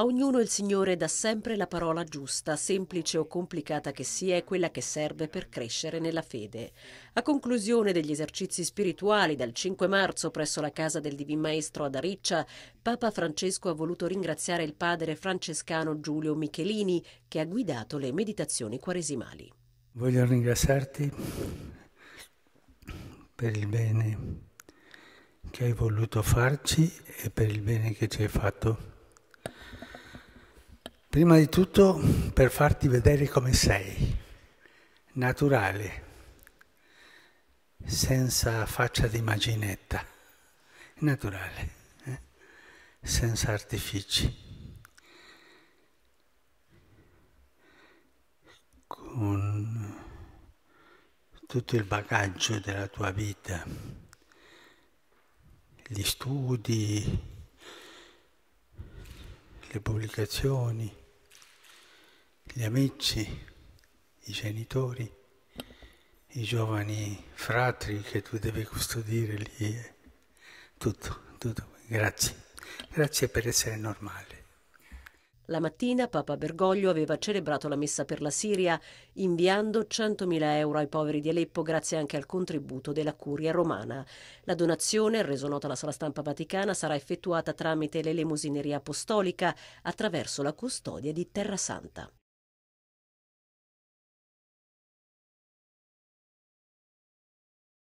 A ognuno il Signore dà sempre la parola giusta, semplice o complicata che sia, è quella che serve per crescere nella fede. A conclusione degli esercizi spirituali dal 5 marzo presso la casa del Divin Maestro ad Ariccia, Papa Francesco ha voluto ringraziare il padre francescano Giulio Michelini che ha guidato le meditazioni quaresimali. Voglio ringraziarti per il bene che hai voluto farci e per il bene che ci hai fatto Prima di tutto per farti vedere come sei, naturale, senza faccia d'immaginetta, naturale, eh? senza artifici, con tutto il bagaggio della tua vita, gli studi, le pubblicazioni, gli amici, i genitori, i giovani fratri che tu devi custodire lì, tutto, tutto. Grazie, grazie per essere normale. La mattina Papa Bergoglio aveva celebrato la messa per la Siria inviando 100.000 euro ai poveri di Aleppo grazie anche al contributo della Curia romana. La donazione, reso nota alla sala stampa vaticana, sarà effettuata tramite l'elemosineria apostolica attraverso la custodia di Terra Santa.